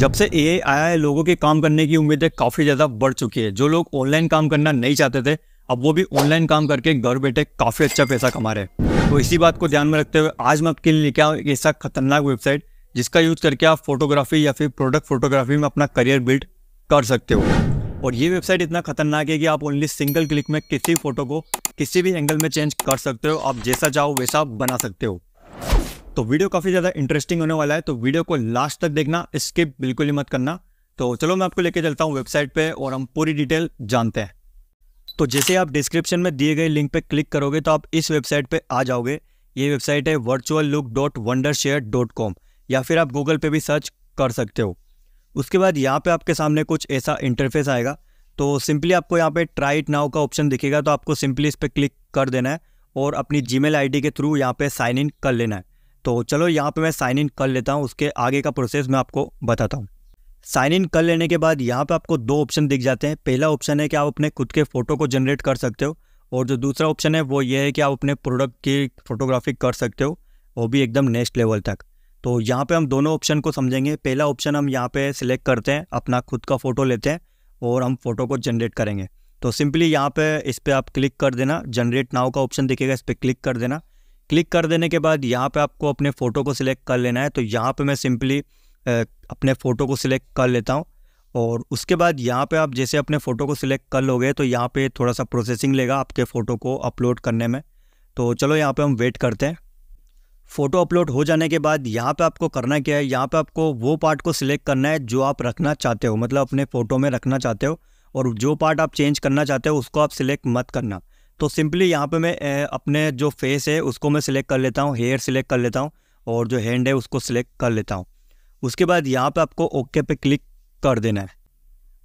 जब से ए आया है लोगों के काम करने की उम्मीदें काफ़ी ज़्यादा बढ़ चुकी है जो लोग ऑनलाइन काम करना नहीं चाहते थे अब वो भी ऑनलाइन काम करके घर बैठे काफ़ी अच्छा पैसा कमा रहे हैं तो इसी बात को ध्यान में रखते हुए आज मैं आपके लिए लेके आऊँ एक ऐसा खतरनाक वेबसाइट जिसका यूज़ करके आप फोटोग्राफी या फिर प्रोडक्ट फोटोग्राफी में अपना करियर बिल्ड कर सकते हो और ये वेबसाइट इतना खतरनाक है कि आप ओनली सिंगल क्लिक में किसी फोटो को किसी भी एंगल में चेंज कर सकते हो आप जैसा चाहो वैसा बना सकते हो तो वीडियो काफ़ी ज़्यादा इंटरेस्टिंग होने वाला है तो वीडियो को लास्ट तक देखना स्किप बिल्कुल ही मत करना तो चलो मैं आपको लेके चलता हूँ वेबसाइट पे और हम पूरी डिटेल जानते हैं तो जैसे आप डिस्क्रिप्शन में दिए गए लिंक पे क्लिक करोगे तो आप इस वेबसाइट पे आ जाओगे ये वेबसाइट है virtual look dot wonder share dot com या फिर आप गूगल पे भी सर्च कर सकते हो उसके बाद यहाँ पे आपके सामने कुछ ऐसा इंटरफेस आएगा तो सिंपली आपको यहाँ पे ट्राई इट नाउ का ऑप्शन दिखेगा तो आपको सिंपली इस पर क्लिक कर देना है और अपनी जी मेल के थ्रू यहाँ पर साइन इन कर लेना है तो चलो यहाँ पे मैं साइन इन कर लेता हूँ उसके आगे का प्रोसेस मैं आपको बताता हूँ साइन इन कर लेने के बाद यहाँ पे आपको दो ऑप्शन दिख जाते हैं पहला ऑप्शन है कि आप अपने खुद के फ़ोटो को जनरेट कर सकते हो और जो दूसरा ऑप्शन है वो ये है कि आप अपने प्रोडक्ट की फ़ोटोग्राफी कर सकते हो वो भी एकदम नेक्स्ट लेवल तक तो यहाँ पे हम दोनों ऑप्शन को समझेंगे पहला ऑप्शन हम यहाँ पे सिलेक्ट करते हैं अपना खुद का फ़ोटो लेते हैं और हम फ़ोटो को जनरेट करेंगे तो सिंपली यहाँ पे इस पर आप क्लिक कर देना जनरेट नाव का ऑप्शन दिखेगा इस पर क्लिक कर देना क्लिक कर देने के बाद यहाँ पे आपको अपने फ़ोटो को सिलेक्ट कर लेना है तो यहाँ पे मैं सिंपली अपने फ़ोटो को सिलेक्ट कर लेता हूँ और उसके बाद यहाँ पे आप जैसे अपने फ़ोटो को सिलेक्ट कर लोगे तो यहाँ पे थोड़ा सा प्रोसेसिंग लेगा आपके फ़ोटो को अपलोड करने में तो चलो यहाँ पे हम वेट करते हैं फ़ोटो अपलोड हो जाने के बाद यहाँ पे आपको करना क्या है यहाँ पे आपको वो पार्ट को सिलेक्ट करना है जो आप रखना चाहते हो मतलब अपने फ़ोटो में रखना चाहते हो और जो पार्ट आप चेंज करना चाहते हो उसको आप सिलेक्ट मत करना तो सिंपली यहाँ पे मैं अपने जो फेस है उसको मैं सिलेक्ट कर लेता हूँ हेयर सिलेक्ट कर लेता हूँ और जो हैंड है उसको सिलेक्ट कर लेता हूँ उसके बाद यहाँ पे आपको ओके पे क्लिक कर देना है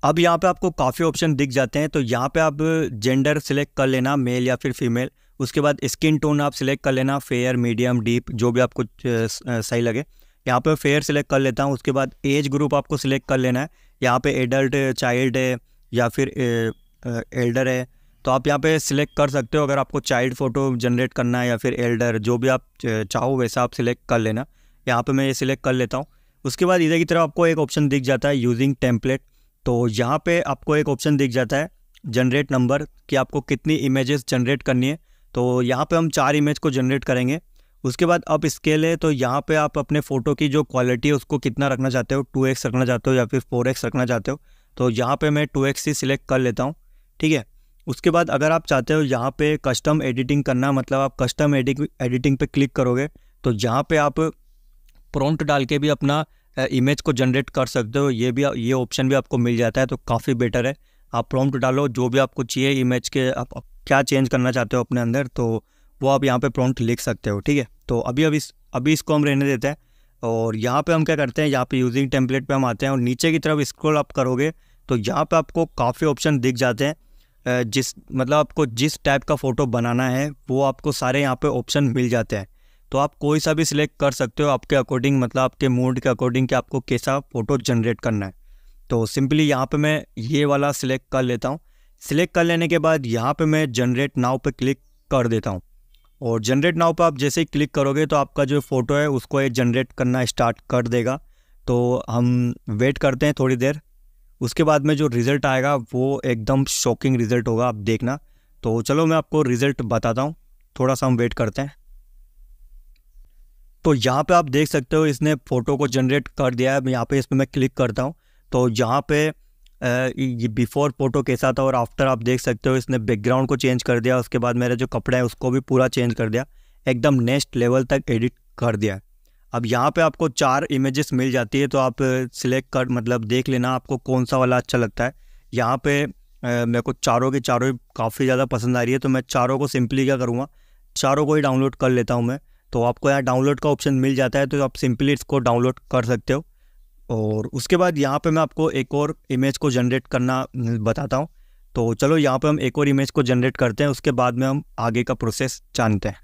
अब यहाँ पे आपको काफ़ी ऑप्शन दिख जाते हैं तो यहाँ पे आप जेंडर सिलेक्ट कर लेना मेल या फिर फीमेल उसके बाद स्किन टोन आप सिलेक्ट कर लेना फेयर मीडियम डीप जो भी आपको सही लगे यहाँ पे फेयर सिलेक्ट कर लेता हूँ उसके बाद एज ग्रुप आपको सिलेक्ट कर लेना है यहाँ पे एडल्ट चाइल्ड है या फिर एल्डर है तो आप यहाँ पे सिलेक्ट कर सकते हो अगर आपको चाइल्ड फ़ोटो जनरेट करना है या फिर एल्डर जो भी आप चाहो वैसा आप सिलेक्ट कर लेना यहाँ पे मैं ये सिलेक्ट कर लेता हूँ उसके बाद इधर की तरफ आपको एक ऑप्शन दिख जाता है यूजिंग टेम्पलेट तो यहाँ पे आपको एक ऑप्शन दिख जाता है जनरेट नंबर कि आपको कितनी इमेजेस जनरेट करनी है तो यहाँ पे हम चार इमेज को जनरेट करेंगे उसके बाद अब स्केल है तो यहाँ पे आप अपने फ़ोटो की जो क्वालिटी है उसको कितना रखना चाहते हो टू एक्स रखना चाहते हो या फिर फोर एक्स रखना चाहते हो तो यहाँ पे मैं टू एक्स ही सिलेक्ट कर लेता हूँ ठीक है उसके बाद अगर आप चाहते हो यहाँ पे कस्टम एडिटिंग करना मतलब आप कस्टम एडिटिंग पे क्लिक करोगे तो यहाँ पे आप प्रॉम्प्ट डाल के भी अपना इमेज को जनरेट कर सकते हो ये भी ये ऑप्शन भी आपको मिल जाता है तो काफ़ी बेटर है आप प्रॉम्प्ट डालो जो भी आपको चाहिए इमेज के आप क्या चेंज करना चाहते हो अपने अंदर तो वो आप यहाँ पे प्रॉम्प्ट लिख सकते हो ठीक है तो अभी अभी अभी इसको हम रहने देते हैं और यहाँ पे हम क्या करते हैं यहाँ पे यूजिंग टेम्पलेट पे हम आते हैं और नीचे की तरफ स्क्रोल आप करोगे तो यहाँ पे आपको काफ़ी ऑप्शन दिख जाते हैं जिस मतलब आपको जिस टाइप का फ़ोटो बनाना है वो आपको सारे यहाँ पे ऑप्शन मिल जाते हैं तो आप कोई सा भी सिलेक्ट कर सकते हो आपके अकॉर्डिंग मतलब आपके मूड के अकॉर्डिंग कि आपको कैसा फ़ोटो जनरेट करना है तो सिंपली यहाँ पे मैं ये वाला सिलेक्ट कर लेता हूँ सिलेक्ट कर लेने के बाद यहाँ पे मैं जनरेट नाव पे क्लिक कर देता हूँ और जनरेट नाव पे आप जैसे ही क्लिक करोगे तो आपका जो फ़ोटो है उसको ये जनरेट करना स्टार्ट कर देगा तो हम वेट करते हैं थोड़ी देर उसके बाद में जो रिज़ल्ट आएगा वो एकदम शॉकिंग रिज़ल्ट होगा आप देखना तो चलो मैं आपको रिज़ल्ट बताता हूँ थोड़ा सा हम वेट करते हैं तो यहाँ पे आप देख सकते हो इसने फ़ोटो को जनरेट कर दिया है यहाँ पे इस पर मैं क्लिक करता हूँ तो यहाँ पे ये बिफ़ोर फ़ोटो कैसा था और आफ्टर आप देख सकते हो इसने बैकग्राउंड को चेंज कर दिया उसके बाद मेरे जो कपड़े हैं उसको भी पूरा चेंज कर दिया एकदम नेक्स्ट लेवल तक एडिट कर दिया अब यहाँ पे आपको चार इमेजेस मिल जाती है तो आप सिलेक्ट कर मतलब देख लेना आपको कौन सा वाला अच्छा लगता है यहाँ पे मेरे को चारों के चारों काफ़ी ज़्यादा पसंद आ रही है तो मैं चारों को सिंपली क्या करूँगा चारों को ही डाउनलोड कर लेता हूँ मैं तो आपको यहाँ डाउनलोड का ऑप्शन मिल जाता है तो आप सिंपली इसको डाउनलोड कर सकते हो और उसके बाद यहाँ पे मैं आपको एक और इमेज को जनरेट करना बताता हूँ तो चलो यहाँ पे हम एक और इमेज को जनरेट करते हैं उसके बाद में हम आगे का प्रोसेस जानते हैं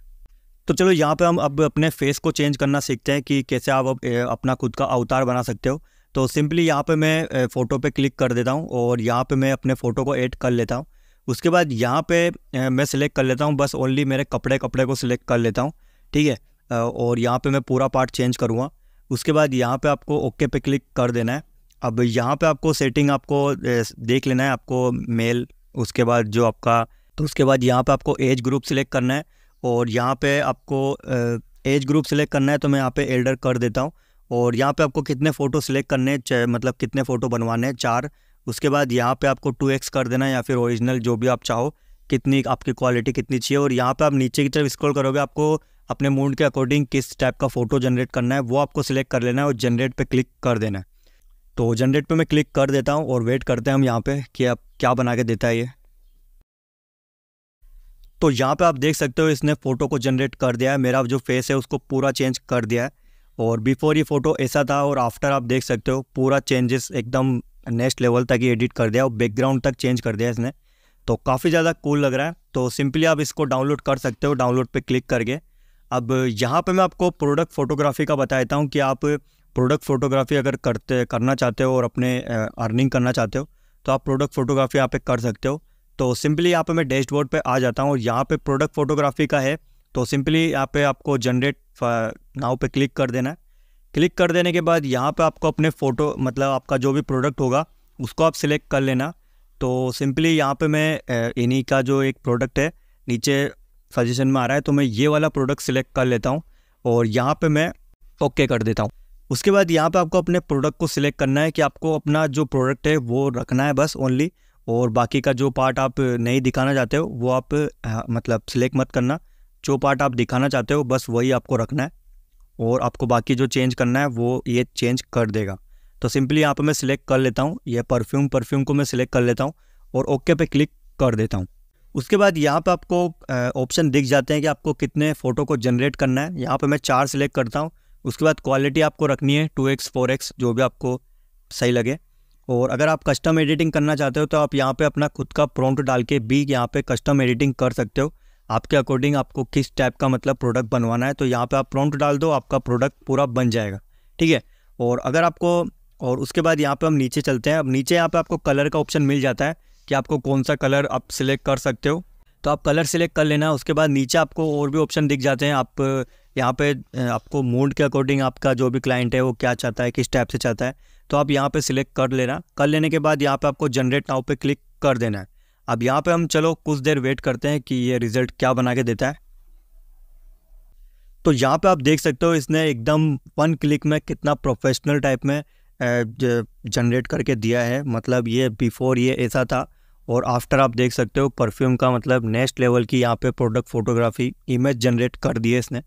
तो चलो यहाँ पे हम अब अपने फेस को चेंज करना सीखते हैं कि कैसे आप अब अपना खुद का अवतार बना सकते हो तो सिंपली यहाँ पे मैं फ़ोटो पे क्लिक कर देता हूँ और यहाँ पे मैं अपने फ़ोटो को ऐड कर लेता हूँ उसके बाद यहाँ पे मैं सिलेक्ट कर लेता हूँ बस ओनली मेरे कपड़े कपड़े को सिलेक्ट कर लेता हूँ ठीक है और यहाँ पे मैं पूरा पार्ट चेंज करूँगा उसके बाद यहाँ पे आपको ओके पे क्लिक कर देना है अब यहाँ पे आपको सेटिंग आपको देख लेना है आपको मेल उसके बाद जो आपका तो उसके बाद यहाँ पे आपको एज ग्रुप सिलेक्ट करना है और यहाँ पे आपको एज ग्रुप सेलेक्ट करना है तो मैं यहाँ पे एल्डर कर देता हूँ और यहाँ पे आपको कितने फ़ोटो सेलेक्ट करने मतलब कितने फ़ोटो बनवाने हैं चार उसके बाद यहाँ पे आपको टू एक्स कर देना है या फिर ओरिजिनल जो भी आप चाहो कितनी आपकी क्वालिटी कितनी चाहिए और यहाँ पे आप नीचे की तरफ स्क्रॉल करोगे आपको अपने मूड के अकॉर्डिंग किस टाइप का फ़ोटो जनरेट करना है वो आपको सिलेक्ट कर लेना है और जनरेट पर क्लिक कर देना है तो जनरेट पर मैं क्लिक कर देता हूँ और वेट करते हैं हम यहाँ पर कि आप क्या बना के देता है ये तो यहाँ पे आप देख सकते हो इसने फ़ोटो को जनरेट कर दिया है मेरा जो फेस है उसको पूरा चेंज कर दिया है और बिफोर ये फ़ोटो ऐसा था और आफ्टर आप देख सकते हो पूरा चेंजेस एकदम नेक्स्ट लेवल तक ही एडिट कर दिया और बैकग्राउंड तक चेंज कर दिया इसने तो काफ़ी ज़्यादा कूल लग रहा है तो सिंपली आप इसको डाउनलोड कर सकते हो डाउनलोड पर क्लिक करके अब यहाँ पर मैं आपको प्रोडक्ट फ़ोटोग्राफी का बता देता हूँ कि आप प्रोडक्ट फ़ोटोग्राफी अगर करते करना चाहते हो और अपने अर्निंग करना चाहते हो तो आप प्रोडक्ट फ़ोटोग्राफी यहाँ पे कर सकते हो तो सिंपली यहाँ पे मैं डैशबोर्ड पे आ जाता हूँ और यहाँ पे प्रोडक्ट फोटोग्राफी का है तो सिंपली यहाँ पे आपको जनरेट नाव पे क्लिक कर देना है क्लिक कर देने के बाद यहाँ पे आपको अपने फ़ोटो मतलब आपका जो भी प्रोडक्ट होगा उसको आप सिलेक्ट कर लेना तो सिंपली यहाँ पे मैं इन्हीं का जो एक प्रोडक्ट है नीचे सजेशन में आ रहा है तो मैं ये वाला प्रोडक्ट सिलेक्ट कर लेता हूँ और यहाँ पे मैं ओके okay कर देता हूँ उसके बाद यहाँ पे आपको अपने प्रोडक्ट को सिलेक्ट करना है कि आपको अपना जो प्रोडक्ट है वो रखना है बस ओनली और बाकी का जो पार्ट आप नहीं दिखाना चाहते हो वो आप मतलब सिलेक्ट मत करना जो पार्ट आप दिखाना चाहते हो बस वही आपको रखना है और आपको बाकी जो चेंज करना है वो ये चेंज कर देगा तो सिंपली यहाँ पर मैं सिलेक्ट कर लेता हूँ यह परफ्यूम परफ्यूम को मैं सिलेक्ट कर लेता हूँ और ओके पे क्लिक कर देता हूँ उसके बाद यहाँ पे आपको ऑप्शन दिख जाते हैं कि आपको कितने फ़ोटो को जनरेट करना है यहाँ पे मैं चार सिलेक्ट करता हूँ उसके बाद क्वालिटी आपको रखनी है टू एक्स फोर एक्स जो भी आपको सही लगे और अगर आप कस्टम एडिटिंग करना चाहते हो तो आप यहाँ पे अपना खुद का प्रॉम्प्ट डाल के भी यहाँ पे कस्टम एडिटिंग कर सकते हो आपके अकॉर्डिंग आपको किस टाइप का मतलब प्रोडक्ट बनवाना है तो यहाँ पे आप प्रॉम्प्ट डाल दो आपका प्रोडक्ट पूरा बन जाएगा ठीक है और अगर आपको और उसके बाद यहाँ पर हम नीचे चलते हैं अब नीचे यहाँ पर आपको कलर का ऑप्शन मिल जाता है कि आपको कौन सा कलर आप सिलेक्ट कर सकते हो तो आप कलर सिलेक्ट कर लेना उसके बाद नीचे आपको और भी ऑप्शन दिख जाते हैं आप यहाँ पे आपको मूड के अकॉर्डिंग आपका जो भी क्लाइंट है वो क्या चाहता है किस टाइप से चाहता है तो आप यहाँ पे सिलेक्ट कर लेना कर लेने के बाद यहाँ पे आपको जनरेट नाउ पे क्लिक कर देना है अब यहाँ पे हम चलो कुछ देर वेट करते हैं कि ये रिज़ल्ट क्या बना के देता है तो यहाँ पे आप देख सकते हो इसने एकदम वन क्लिक में कितना प्रोफेशनल टाइप में जनरेट करके दिया है मतलब ये बिफ़ोर ये ऐसा था और आफ्टर आप देख सकते हो परफ्यूम का मतलब नेक्स्ट लेवल की यहाँ पे प्रोडक्ट फोटोग्राफी इमेज जनरेट कर दिए इसने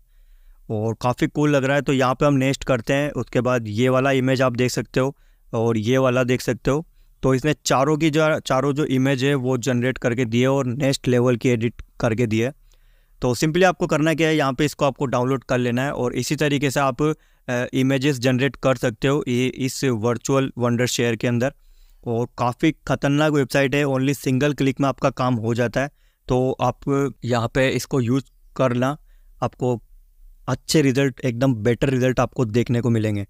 और काफ़ी कूल लग रहा है तो यहाँ पे हम नेक्स्ट करते हैं उसके बाद ये वाला इमेज आप देख सकते हो और ये वाला देख सकते हो तो इसने चारों की जो चारों जो इमेज है वो जनरेट करके दिए और नेक्स्ट लेवल की एडिट करके दिए तो सिंपली आपको करना क्या है यहाँ पे इसको आपको डाउनलोड कर लेना है और इसी तरीके से आप इमेजेस जनरेट कर सकते हो ये इस वर्चुअल वंडर शेयर के अंदर और काफ़ी ख़तरनाक वेबसाइट है ओनली सिंगल क्लिक में आपका काम हो जाता है तो आप यहाँ पे इसको यूज करना आपको अच्छे रिजल्ट एकदम बेटर रिजल्ट आपको देखने को मिलेंगे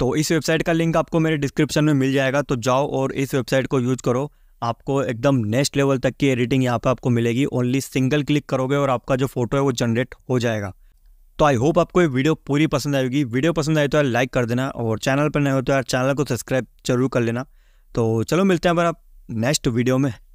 तो इस वेबसाइट का लिंक आपको मेरे डिस्क्रिप्शन में मिल जाएगा तो जाओ और इस वेबसाइट को यूज करो आपको एकदम नेक्स्ट लेवल तक की एडिटिंग यहाँ पर आपको मिलेगी ओनली सिंगल क्लिक करोगे और आपका जो फोटो है वो जनरेट हो जाएगा तो आई होप आपको ये वीडियो पूरी पसंद आएगी वीडियो पसंद आए तो यार लाइक कर देना और चैनल पर नए हो तो यार चैनल को सब्सक्राइब जरूर कर लेना तो चलो मिलते हैं पर आप नेक्स्ट वीडियो में